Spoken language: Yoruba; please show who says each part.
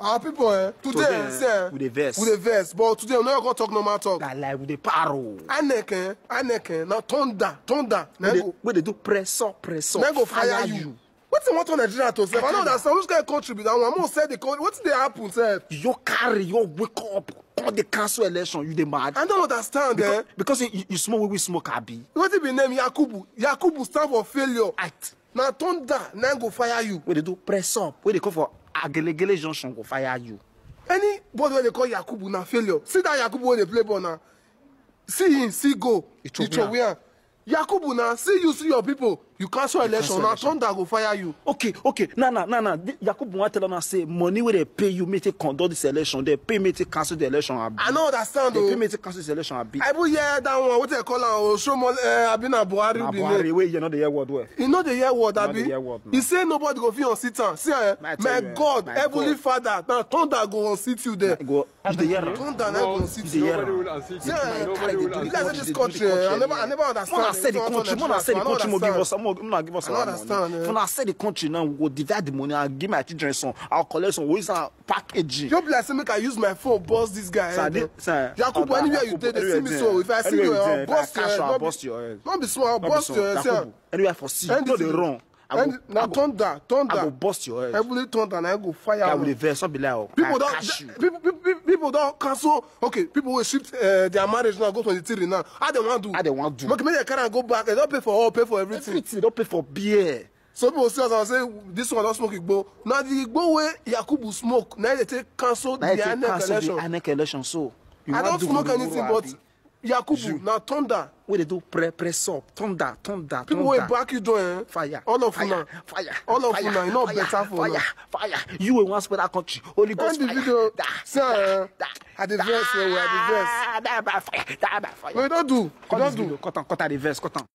Speaker 1: our people, eh today sef we the vex but today we're not going to talk normal talk eh, na like we the paro aneke aneke Now thunder thunder na they wey dey do pressure pressure Then go fire you wetin want to nigeria to sef i no understand which going to contribute? that one mo say the country wetin dey happen sir? you carry you wake up come dey cancel election you the mad i don't understand eh because you smoke we smoke abi What's it be name yakubu yakubu stand for failure na thunder na go fire you. wey dey do press up wey dey call for agelegele junction go fire you. Any anybody wey dey call yakubu na failure see that yakubu wey dey play ball na see him see goal ichowia yakubu na see you see your people you cancel election na trump that go fire you. okay okay na na na na yakubu wan tell una say money wey dey pay you make take conduct this election dey pay make take cancel the election abi. i no understand o dey pay oh. make take cancel this election abi. i even hear that one wetin dey call am osomo oh, eh, abi na buhari be name. na buhari wey you no dey hear word well. e no dey hear word abi e say nobody go fit unseat am see eh my eh, god heavenly father na thunder go unseat you there. you dey hear am thunder na go unseat you. see eh you guys say this country eh, i never i never understand. mona say the country mona say the country mo give us not, I'm not give us I our understand, money. Yeah. If I sell the country now, we divide the money. I'll give my children some. I'll collect some. Where's our packaging? Your blessing so make I use my phone, bust this guy. Sir, eh, sir. Yakubu, anywhere you take, they see me so. If I see you, I'll bust your head. I'll bust your head. Don't be small, I'll bust your head. Anywhere for see, no they wrong. I go, now thunder, thunder. I will bust your head. Heavenly thunder, and I go fire. I will reverse. I'll be like, oh, people don't. People, people, people people don't cancel okay people will shift eh, their marriage now go to the 23 now how dem wan do how dem wan do make dem carry am go back dem don't pay for all pay for everything everything don pay for beer some people see us and say this one don't smoke igbo now the igbo wey yakubu smoke Now they take cancel the inec election na e cancel the inec election so you i don't smoke anything but yakubu na thunder wey dey do pre press up thunder thunder people wey back you join fire all of una fire all of una e no better for una fire you wey wan spoil that country holy ghost fire end the video see ah i dey vex well well i dey vex that by fire that by fire no you don do you don do cut am cut am dey vex cut am.